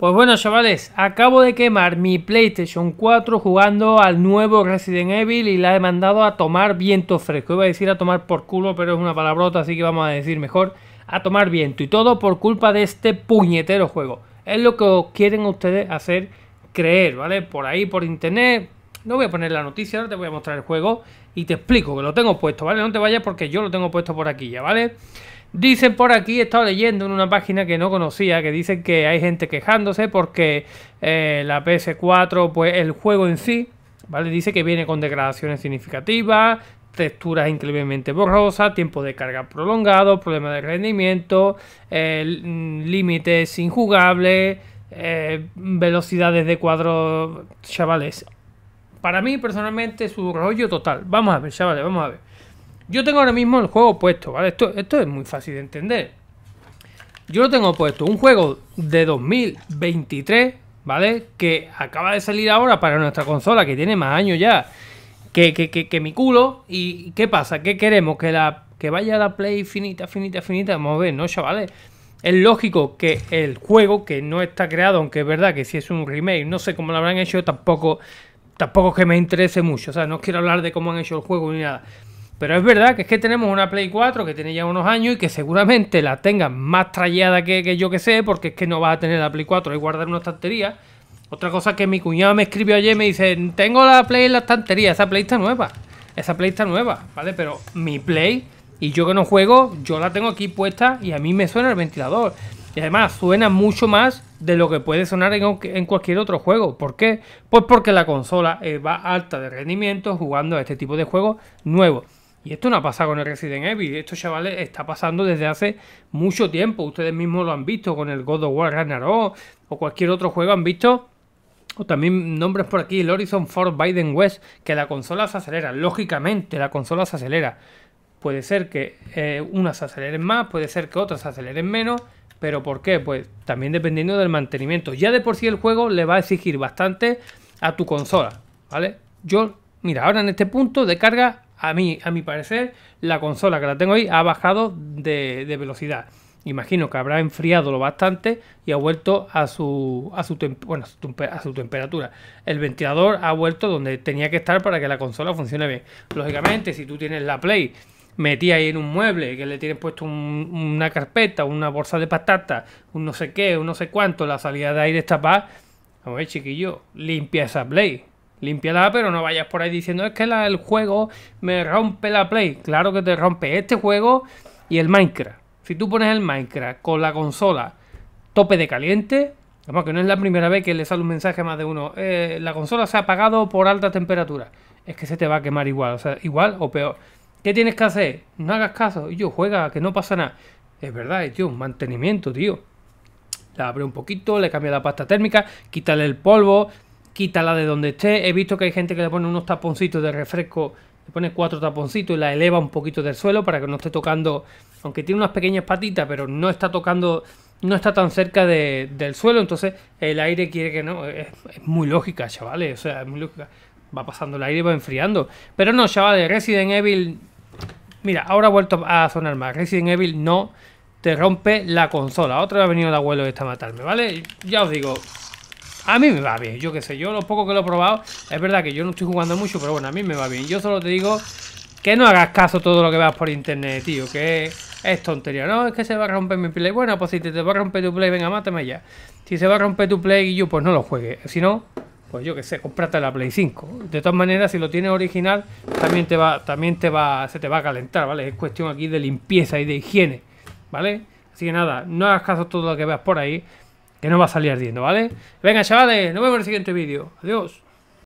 Pues bueno, chavales, acabo de quemar mi PlayStation 4 jugando al nuevo Resident Evil y la he mandado a tomar viento fresco. Iba a decir a tomar por culo, pero es una palabrota, así que vamos a decir mejor a tomar viento. Y todo por culpa de este puñetero juego. Es lo que quieren ustedes hacer creer, ¿vale? Por ahí, por internet. No voy a poner la noticia, ahora te voy a mostrar el juego y te explico que lo tengo puesto, ¿vale? No te vayas porque yo lo tengo puesto por aquí ya, ¿vale? vale Dicen por aquí, he estado leyendo en una página que no conocía, que dicen que hay gente quejándose porque eh, la PS4, pues el juego en sí, ¿vale? Dice que viene con degradaciones significativas, texturas increíblemente borrosas, tiempo de carga prolongado, problemas de rendimiento, eh, límites injugables, eh, velocidades de cuadro, chavales. Para mí, personalmente, es rollo total. Vamos a ver, chavales, vamos a ver. Yo tengo ahora mismo el juego puesto, ¿vale? Esto, esto es muy fácil de entender. Yo lo tengo puesto, un juego de 2023, ¿vale? Que acaba de salir ahora para nuestra consola, que tiene más años ya, que, que, mi culo. ¿Y qué pasa? ¿Qué queremos? Que, la, que vaya la play finita, finita, finita. Vamos a ver, ¿no, chavales? Es lógico que el juego, que no está creado, aunque es verdad que si es un remake, no sé cómo lo habrán hecho, tampoco, tampoco que me interese mucho. O sea, no quiero hablar de cómo han hecho el juego ni nada. Pero es verdad que es que tenemos una Play 4 que tiene ya unos años y que seguramente la tenga más trallada que, yo que sé, porque es que no vas a tener la Play 4 y guardar una estantería. Otra cosa que mi cuñado me escribió ayer me dice, tengo la Play en la estantería, esa Play está nueva. Esa Play está nueva, ¿vale? Pero mi Play, y yo que no juego, yo la tengo aquí puesta y a mí me suena el ventilador. Y además suena mucho más de lo que puede sonar en, cualquier otro juego. ¿Por qué? Pues porque la consola eh, va alta de rendimiento jugando a este tipo de juegos nuevos. Y esto no ha pasado con el Resident Evil. Esto, chavales, está pasando desde hace mucho tiempo. Ustedes mismos lo han visto con el God of War Ragnarok o cualquier otro juego. Han visto o también nombres por aquí, el Horizon 4, Biden West, que la consola se acelera. Lógicamente, la consola se acelera. Puede ser que eh, unas se aceleren más, puede ser que otras se aceleren menos. ¿Pero por qué? Pues también dependiendo del mantenimiento. Ya de por sí el juego le va a exigir bastante a tu consola, ¿vale? Yo, mira, ahora en este punto de carga a mí, a mi parecer, la consola que la tengo ahí ha bajado de, velocidad. Imagino que habrá enfriado lo bastante y ha vuelto a su, a su, a su, temperatura. El ventilador ha vuelto donde tenía que estar para que la consola funcione bien. Lógicamente, si tú tienes la Play metida ahí en un mueble, que le tienes puesto una carpeta, una bolsa de patata, un no sé qué, un no sé cuánto, la salida de aire está para... Vamos a ver, chiquillo, limpia esa play. Límpiala, pero no vayas por ahí diciendo es que el juego me rompe la play. Claro que te rompe este juego y el Minecraft. Si tú pones el Minecraft con la consola tope de caliente, vamos, que no es la primera vez que le sale un mensaje a más de uno, eh, la consola se ha apagado por alta temperatura. Es que se te va a quemar igual, o sea, igual o peor. ¿Qué tienes que hacer? No hagas caso. Y yo, juega, que no pasa nada. Es verdad, tío, un mantenimiento, tío. La abre un poquito, le cambia la pasta térmica, quítale el polvo, quítala de donde esté. He visto que hay gente que le pone unos taponcitos de refresco, le pone cuatro taponcitos y la eleva un poquito del suelo para que no esté tocando, aunque tiene unas pequeñas patitas, pero no está tocando, no está tan cerca del suelo, entonces el aire quiere que no. Es, muy lógica, chavales, o sea, es muy lógica. Va pasando el aire y va enfriando. Pero no, chavales, Resident Evil. Mira, ahora ha vuelto a sonar más. Resident Evil no te rompe la consola. Otra vez ha venido el abuelo este a matarme, ¿vale? Ya os digo, a mí me va bien, yo qué sé, yo lo poco que lo he probado, es verdad que yo no estoy jugando mucho, pero bueno, a mí me va bien. Yo solo te digo que no hagas caso todo lo que veas por internet, tío, que es tontería. No, es que se va a romper mi play. Bueno, pues si te, va a romper tu play, venga, mátame ya. Si se va a romper tu play, y yo pues no lo juegues, Si no, pues yo qué sé, cómprate la Play 5. De todas maneras, si lo tienes original, también te va, también te va, se te va a calentar, ¿vale? Es cuestión aquí de limpieza y de higiene, ¿vale? Así que nada, no hagas caso todo lo que veas por ahí que no va a salir ardiendo, ¿vale? Venga, chavales, nos vemos en el siguiente vídeo. Adiós.